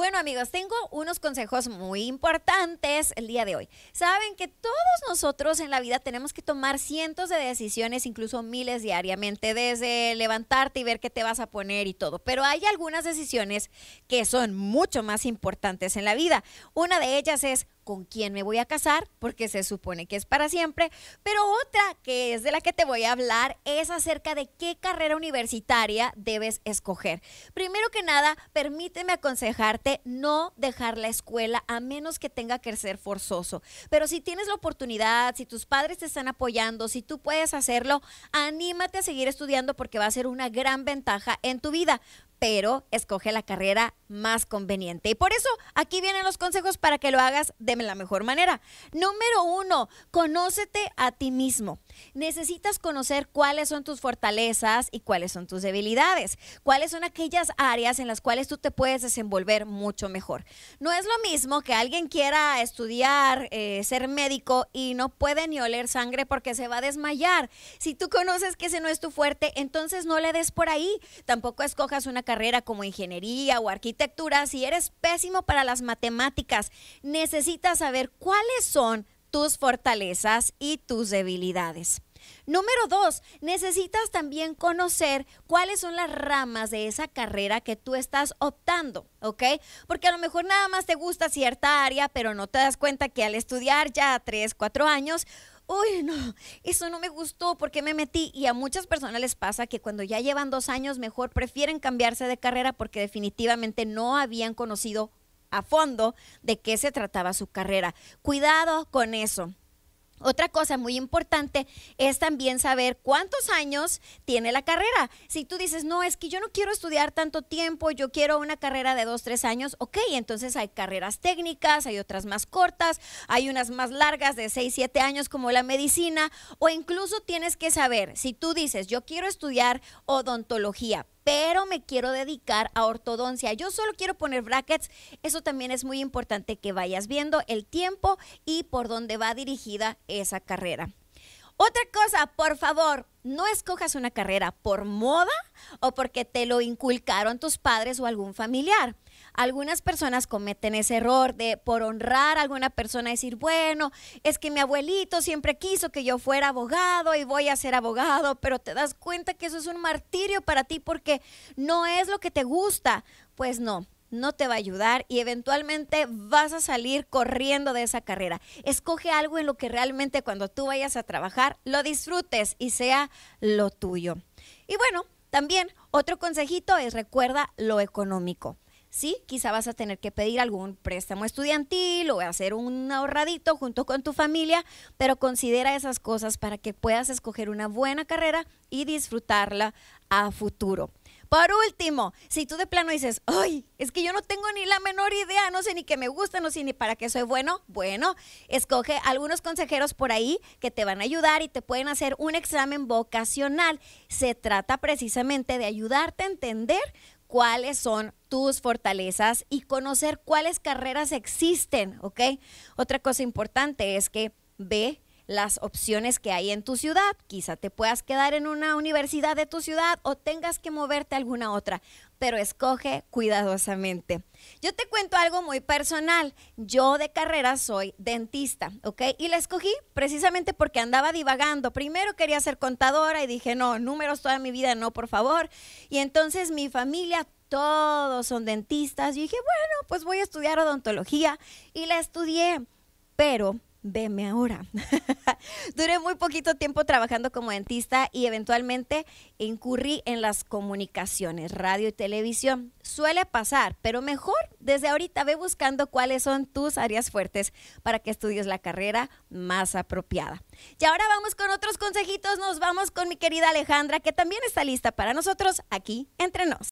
Bueno amigos, tengo unos consejos muy importantes el día de hoy. Saben que todos nosotros en la vida tenemos que tomar cientos de decisiones, incluso miles diariamente, desde levantarte y ver qué te vas a poner y todo. Pero hay algunas decisiones que son mucho más importantes en la vida. Una de ellas es con quién me voy a casar, porque se supone que es para siempre, pero otra que es de la que te voy a hablar es acerca de qué carrera universitaria debes escoger. Primero que nada, permíteme aconsejarte no dejar la escuela a menos que tenga que ser forzoso, pero si tienes la oportunidad, si tus padres te están apoyando, si tú puedes hacerlo, anímate a seguir estudiando porque va a ser una gran ventaja en tu vida pero escoge la carrera más conveniente. Y por eso aquí vienen los consejos para que lo hagas de la mejor manera. Número uno, conócete a ti mismo. Necesitas conocer cuáles son tus fortalezas y cuáles son tus debilidades, cuáles son aquellas áreas en las cuales tú te puedes desenvolver mucho mejor. No es lo mismo que alguien quiera estudiar, eh, ser médico y no puede ni oler sangre porque se va a desmayar. Si tú conoces que ese no es tu fuerte, entonces no le des por ahí. Tampoco escojas una carrera como ingeniería o arquitectura si eres pésimo para las matemáticas. Necesitas saber cuáles son tus fortalezas y tus debilidades. Número dos, necesitas también conocer cuáles son las ramas de esa carrera que tú estás optando, ¿ok? Porque a lo mejor nada más te gusta cierta área, pero no te das cuenta que al estudiar ya 3, 4 años, uy, no, eso no me gustó, ¿por qué me metí? Y a muchas personas les pasa que cuando ya llevan dos años, mejor prefieren cambiarse de carrera porque definitivamente no habían conocido a fondo de qué se trataba su carrera. Cuidado con eso. Otra cosa muy importante es también saber cuántos años tiene la carrera. Si tú dices, no, es que yo no quiero estudiar tanto tiempo, yo quiero una carrera de dos, tres años, ok, entonces hay carreras técnicas, hay otras más cortas, hay unas más largas de seis, siete años como la medicina, o incluso tienes que saber, si tú dices, yo quiero estudiar odontología, pero me quiero dedicar a ortodoncia. Yo solo quiero poner brackets. Eso también es muy importante que vayas viendo el tiempo y por dónde va dirigida esa carrera. Otra cosa, por favor, no escojas una carrera por moda o porque te lo inculcaron tus padres o algún familiar. Algunas personas cometen ese error de por honrar a alguna persona decir, bueno, es que mi abuelito siempre quiso que yo fuera abogado y voy a ser abogado, pero te das cuenta que eso es un martirio para ti porque no es lo que te gusta. Pues no, no te va a ayudar y eventualmente vas a salir corriendo de esa carrera. Escoge algo en lo que realmente cuando tú vayas a trabajar lo disfrutes y sea lo tuyo. Y bueno, también otro consejito es recuerda lo económico. Sí, quizá vas a tener que pedir algún préstamo estudiantil o hacer un ahorradito junto con tu familia, pero considera esas cosas para que puedas escoger una buena carrera y disfrutarla a futuro. Por último, si tú de plano dices, ay, es que yo no tengo ni la menor idea, no sé ni qué me gusta, no sé ni para qué soy bueno, bueno, escoge algunos consejeros por ahí que te van a ayudar y te pueden hacer un examen vocacional. Se trata precisamente de ayudarte a entender cuáles son tus fortalezas y conocer cuáles carreras existen, ¿ok? Otra cosa importante es que ve las opciones que hay en tu ciudad. Quizá te puedas quedar en una universidad de tu ciudad o tengas que moverte a alguna otra, pero escoge cuidadosamente. Yo te cuento algo muy personal. Yo de carrera soy dentista, ¿ok? Y la escogí precisamente porque andaba divagando. Primero quería ser contadora y dije, no, números toda mi vida, no, por favor. Y entonces mi familia todos son dentistas. Yo dije, bueno, pues voy a estudiar odontología y la estudié, pero veme ahora. Duré muy poquito tiempo trabajando como dentista y eventualmente incurrí en las comunicaciones, radio y televisión. Suele pasar, pero mejor desde ahorita ve buscando cuáles son tus áreas fuertes para que estudies la carrera más apropiada. Y ahora vamos con otros consejitos, nos vamos con mi querida Alejandra, que también está lista para nosotros aquí entre nos.